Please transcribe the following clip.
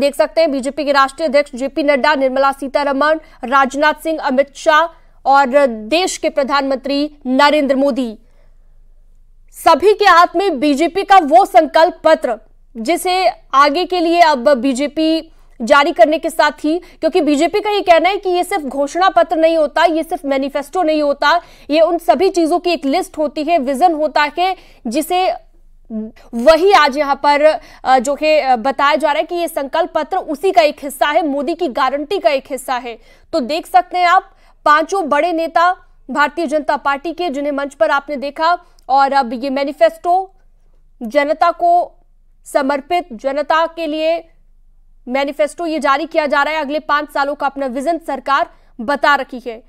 देख सकते हैं बीजेपी के राष्ट्रीय अध्यक्ष जेपी नड्डा निर्मला सीतारमण राजनाथ सिंह अमित शाह और देश के प्रधानमंत्री नरेंद्र मोदी सभी के हाथ में बीजेपी का वो संकल्प पत्र जिसे आगे के लिए अब बीजेपी जारी करने के साथ ही क्योंकि बीजेपी का ये कहना है कि ये सिर्फ घोषणा पत्र नहीं होता ये सिर्फ मैनिफेस्टो नहीं होता ये उन सभी चीजों की एक लिस्ट होती है विजन होता है जिसे वही आज यहां पर जो है बताया जा रहा है कि ये संकल्प पत्र उसी का एक हिस्सा है मोदी की गारंटी का एक हिस्सा है तो देख सकते हैं आप पांचों बड़े नेता भारतीय जनता पार्टी के जिन्हें मंच पर आपने देखा और अब ये मैनिफेस्टो जनता को समर्पित जनता के लिए मैनिफेस्टो ये जारी किया जा रहा है अगले पांच सालों का अपना विजन सरकार बता रखी है